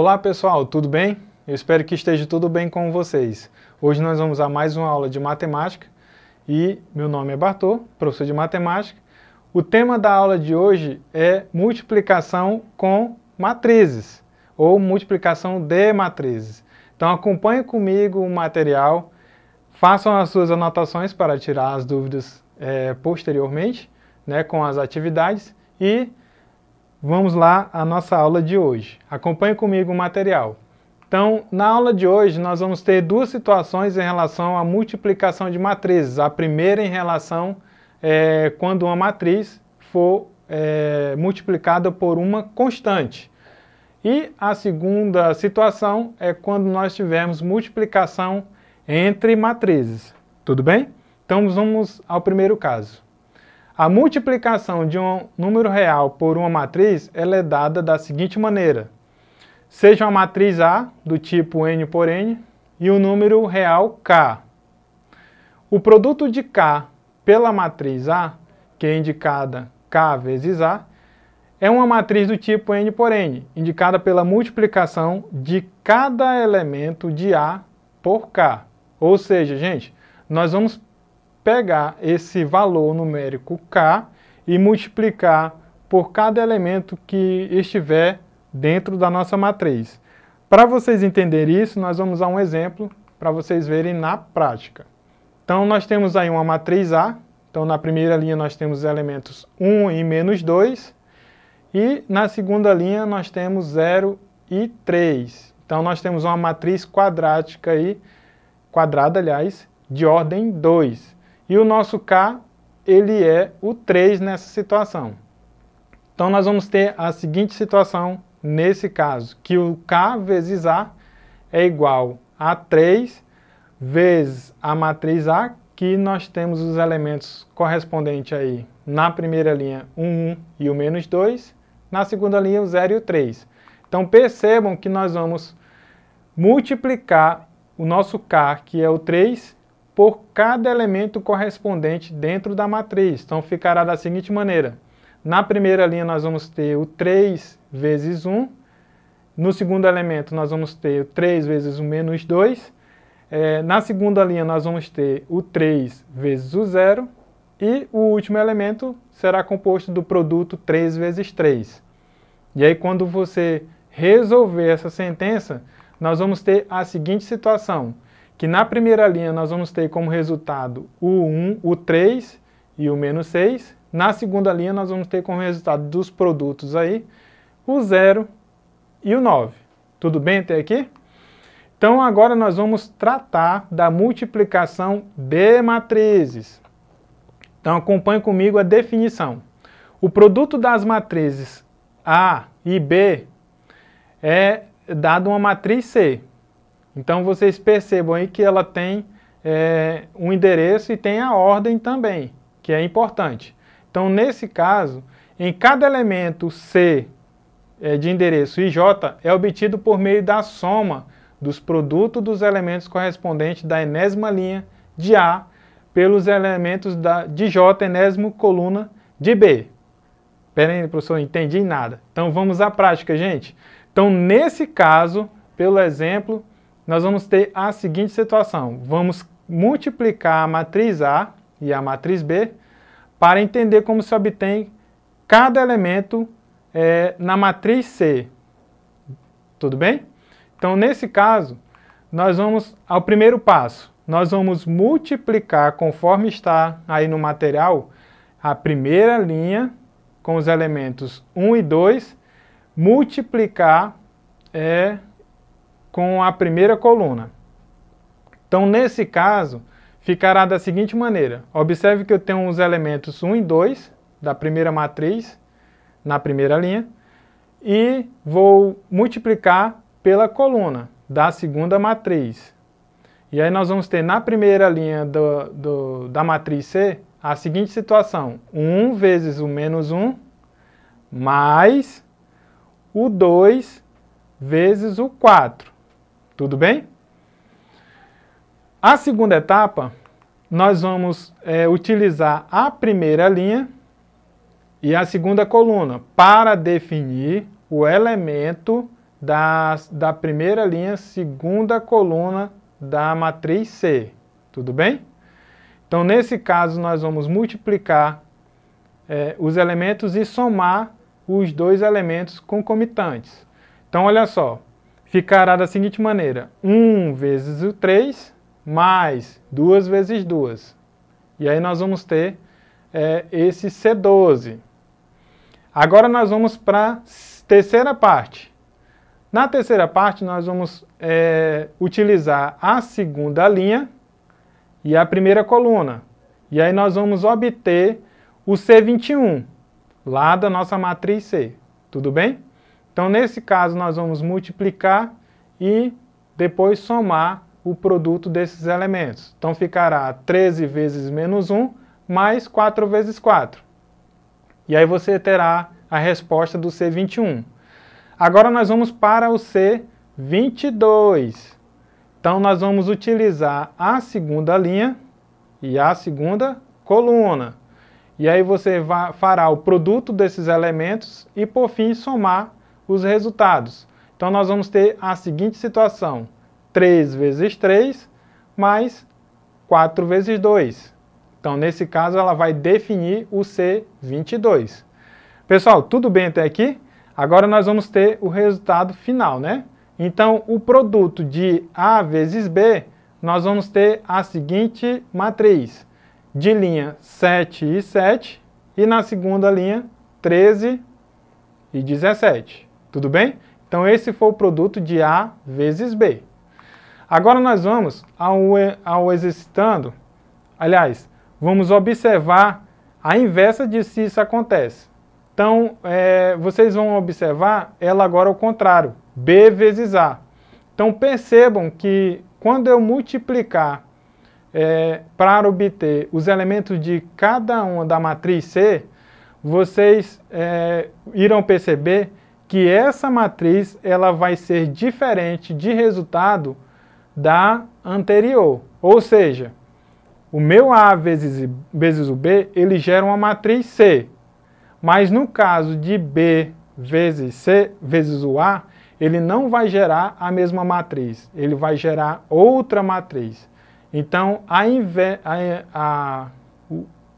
Olá pessoal, tudo bem? Eu espero que esteja tudo bem com vocês. Hoje nós vamos a mais uma aula de matemática e meu nome é Bartô, professor de matemática. O tema da aula de hoje é multiplicação com matrizes ou multiplicação de matrizes. Então acompanhe comigo o material, façam as suas anotações para tirar as dúvidas é, posteriormente né, com as atividades e Vamos lá à nossa aula de hoje. Acompanhe comigo o material. Então, na aula de hoje, nós vamos ter duas situações em relação à multiplicação de matrizes. A primeira em relação é, quando uma matriz for é, multiplicada por uma constante. E a segunda situação é quando nós tivermos multiplicação entre matrizes. Tudo bem? Então vamos ao primeiro caso. A multiplicação de um número real por uma matriz ela é dada da seguinte maneira. Seja uma matriz A, do tipo n por n, e o um número real k. O produto de k pela matriz A, que é indicada k vezes A, é uma matriz do tipo n por n, indicada pela multiplicação de cada elemento de A por k. Ou seja, gente, nós vamos pegar esse valor numérico k e multiplicar por cada elemento que estiver dentro da nossa matriz. Para vocês entenderem isso, nós vamos a um exemplo para vocês verem na prática. Então, nós temos aí uma matriz A. Então, na primeira linha nós temos elementos 1 e menos 2. E na segunda linha nós temos 0 e 3. Então, nós temos uma matriz quadrática aí, quadrada, aliás, de ordem 2. E o nosso K, ele é o 3 nessa situação. Então, nós vamos ter a seguinte situação nesse caso, que o K vezes A é igual a 3 vezes a matriz A, que nós temos os elementos correspondentes aí na primeira linha 1, 1 e o menos 2, na segunda linha o 0 e o 3. Então percebam que nós vamos multiplicar o nosso k, que é o 3, por cada elemento correspondente dentro da matriz. Então ficará da seguinte maneira. Na primeira linha nós vamos ter o 3 vezes 1. No segundo elemento nós vamos ter o 3 vezes 1 menos 2. É, na segunda linha nós vamos ter o 3 vezes o 0. E o último elemento será composto do produto 3 vezes 3. E aí quando você resolver essa sentença, nós vamos ter a seguinte situação que na primeira linha nós vamos ter como resultado o 1, o 3 e o menos 6. Na segunda linha nós vamos ter como resultado dos produtos aí o 0 e o 9. Tudo bem até aqui? Então agora nós vamos tratar da multiplicação de matrizes. Então acompanhe comigo a definição. O produto das matrizes A e B é dado uma matriz C. Então vocês percebam aí que ela tem é, um endereço e tem a ordem também, que é importante. Então nesse caso, em cada elemento C é, de endereço IJ é obtido por meio da soma dos produtos dos elementos correspondentes da enésima linha de A pelos elementos da, de J, enésimo coluna de B. Pera aí, professor, entendi nada. Então vamos à prática, gente. Então, nesse caso, pelo exemplo, nós vamos ter a seguinte situação. Vamos multiplicar a matriz A e a matriz B para entender como se obtém cada elemento é, na matriz C. Tudo bem? Então, nesse caso, nós vamos ao primeiro passo. Nós vamos multiplicar, conforme está aí no material, a primeira linha com os elementos 1 e 2, multiplicar é, com a primeira coluna. Então, nesse caso, ficará da seguinte maneira. Observe que eu tenho os elementos 1 e 2 da primeira matriz, na primeira linha, e vou multiplicar pela coluna da segunda matriz. E aí nós vamos ter na primeira linha do, do, da matriz C a seguinte situação. 1 vezes o menos 1 mais o 2 vezes o 4. Tudo bem? A segunda etapa, nós vamos é, utilizar a primeira linha e a segunda coluna para definir o elemento da, da primeira linha, segunda coluna da matriz C. Tudo bem? Então, nesse caso, nós vamos multiplicar é, os elementos e somar os dois elementos concomitantes. Então, olha só, ficará da seguinte maneira: 1 vezes o 3 mais 2 vezes 2. E aí nós vamos ter é, esse C12. Agora nós vamos para a terceira parte. Na terceira parte, nós vamos é, utilizar a segunda linha e a primeira coluna. E aí nós vamos obter o C21, lá da nossa matriz C. Tudo bem? Então, nesse caso, nós vamos multiplicar e depois somar o produto desses elementos. Então, ficará 13 vezes menos 1 mais 4 vezes 4. E aí você terá a resposta do C21. Agora nós vamos para o C22. Então, nós vamos utilizar a segunda linha e a segunda coluna. E aí você fará o produto desses elementos e, por fim, somar os resultados. Então, nós vamos ter a seguinte situação. 3 vezes 3 mais 4 vezes 2. Então, nesse caso, ela vai definir o C22. Pessoal, tudo bem até aqui? Agora nós vamos ter o resultado final, né? Então, o produto de A vezes B, nós vamos ter a seguinte matriz. De linha 7 e 7, e na segunda linha, 13 e 17. Tudo bem? Então esse foi o produto de A vezes B. Agora nós vamos ao, ao exercitando, aliás, vamos observar a inversa de se isso acontece. Então, é, vocês vão observar ela agora ao contrário, B vezes A. Então percebam que quando eu multiplicar é, para obter os elementos de cada uma da matriz C, vocês é, irão perceber que essa matriz ela vai ser diferente de resultado da anterior. Ou seja, o meu A vezes, vezes o B, ele gera uma matriz C. Mas no caso de B vezes C vezes o A, ele não vai gerar a mesma matriz, ele vai gerar outra matriz. Então, a a, a,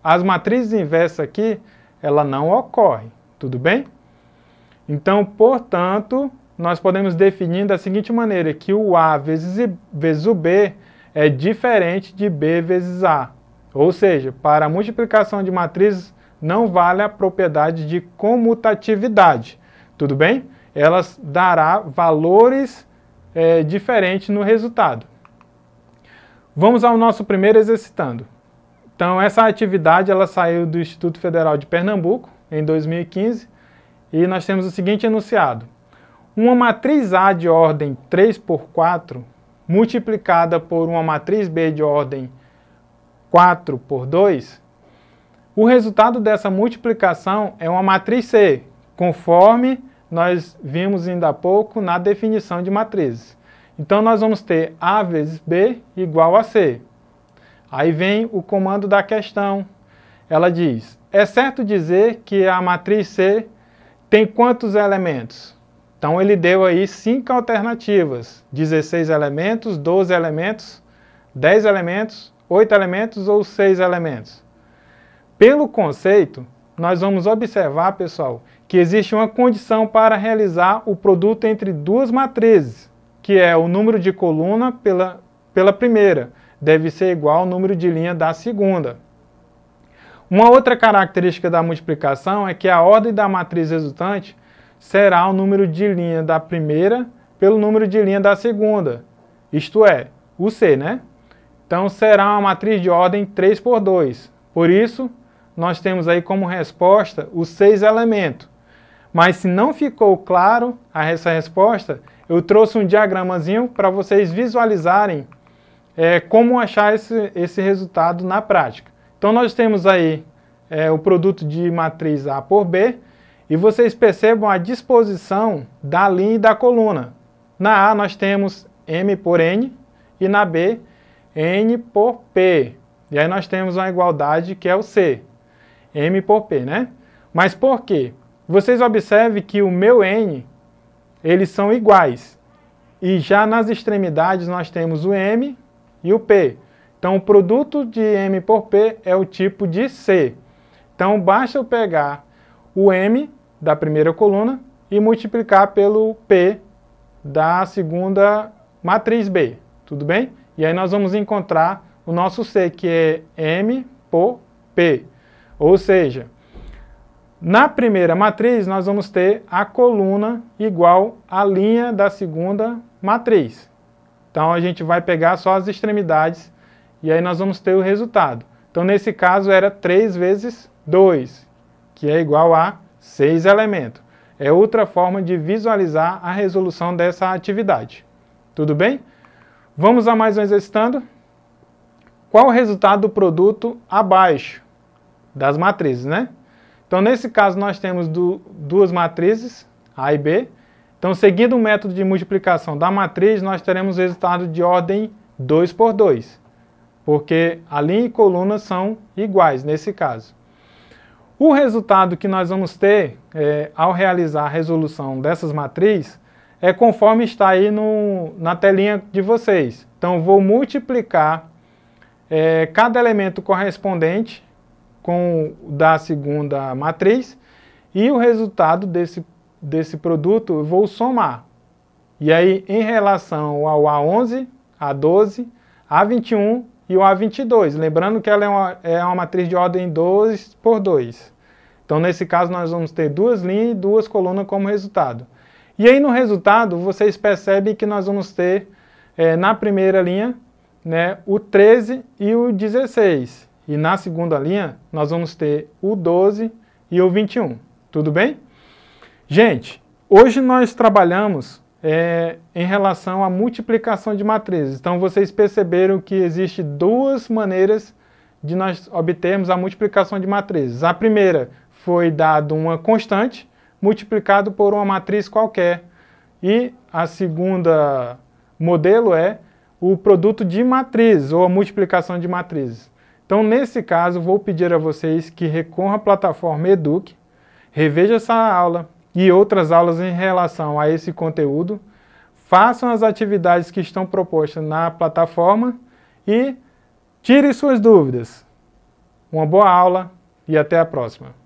as matrizes inversas aqui, ela não ocorre, tudo bem? Então, portanto, nós podemos definir da seguinte maneira, que o A vezes, vezes o B é diferente de B vezes A. Ou seja, para a multiplicação de matrizes não vale a propriedade de comutatividade, tudo bem? Elas dará valores é, diferentes no resultado. Vamos ao nosso primeiro exercitando. Então, essa atividade ela saiu do Instituto Federal de Pernambuco em 2015 e nós temos o seguinte enunciado. Uma matriz A de ordem 3 por 4 multiplicada por uma matriz B de ordem 4 por 2, o resultado dessa multiplicação é uma matriz C, conforme nós vimos ainda há pouco na definição de matrizes. Então nós vamos ter A vezes B igual a C. Aí vem o comando da questão. Ela diz, é certo dizer que a matriz C tem quantos elementos? Então ele deu aí cinco alternativas: 16 elementos, 12 elementos, 10 elementos, 8 elementos ou 6 elementos. Pelo conceito, nós vamos observar, pessoal, que existe uma condição para realizar o produto entre duas matrizes, que é o número de coluna pela, pela primeira, deve ser igual ao número de linha da segunda. Uma outra característica da multiplicação é que a ordem da matriz resultante será o número de linha da primeira pelo número de linha da segunda, isto é, o C, né? Então será uma matriz de ordem 3 por 2. Por isso, nós temos aí como resposta os seis elementos. Mas se não ficou claro essa resposta, eu trouxe um diagramazinho para vocês visualizarem é, como achar esse, esse resultado na prática. Então nós temos aí é, o produto de matriz A por B e vocês percebam a disposição da linha e da coluna. Na A nós temos M por N e na B N por P. E aí nós temos uma igualdade que é o C, M por P, né? Mas por quê? Vocês observem que o meu N, eles são iguais. E já nas extremidades nós temos o M e o P. Então, o produto de M por P é o tipo de C. Então, basta eu pegar o M da primeira coluna e multiplicar pelo P da segunda matriz B, tudo bem? E aí nós vamos encontrar o nosso C, que é M por P. Ou seja, na primeira matriz nós vamos ter a coluna igual à linha da segunda matriz. Então a gente vai pegar só as extremidades e aí nós vamos ter o resultado. Então, nesse caso, era 3 vezes 2, que é igual a 6 elementos. É outra forma de visualizar a resolução dessa atividade. Tudo bem? Vamos a mais um exercitando. Qual o resultado do produto abaixo das matrizes, né? Então, nesse caso, nós temos do, duas matrizes, A e B. Então, seguindo o método de multiplicação da matriz, nós teremos resultado de ordem 2 por 2 porque a linha e coluna são iguais nesse caso. O resultado que nós vamos ter é, ao realizar a resolução dessas matrizes é conforme está aí no, na telinha de vocês. Então, vou multiplicar é, cada elemento correspondente com da segunda matriz e o resultado desse, desse produto eu vou somar. E aí, em relação ao A11, A12, A21 e o A22. Lembrando que ela é uma, é uma matriz de ordem 2 por 2. Então, nesse caso, nós vamos ter duas linhas e duas colunas como resultado. E aí, no resultado, vocês percebem que nós vamos ter, é, na primeira linha, né, o 13 e o 16. E na segunda linha, nós vamos ter o 12 e o 21. Tudo bem? Gente, hoje nós trabalhamos é, em relação à multiplicação de matrizes. Então vocês perceberam que existe duas maneiras de nós obtermos a multiplicação de matrizes. A primeira foi dado uma constante multiplicado por uma matriz qualquer. E a segunda modelo é o produto de matrizes ou a multiplicação de matrizes. Então, nesse caso, vou pedir a vocês que recorram à plataforma Eduque, reveja essa aula, e outras aulas em relação a esse conteúdo. Façam as atividades que estão propostas na plataforma e tire suas dúvidas. Uma boa aula e até a próxima.